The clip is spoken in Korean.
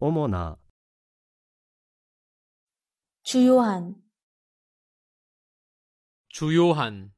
어머나 주요한 주요한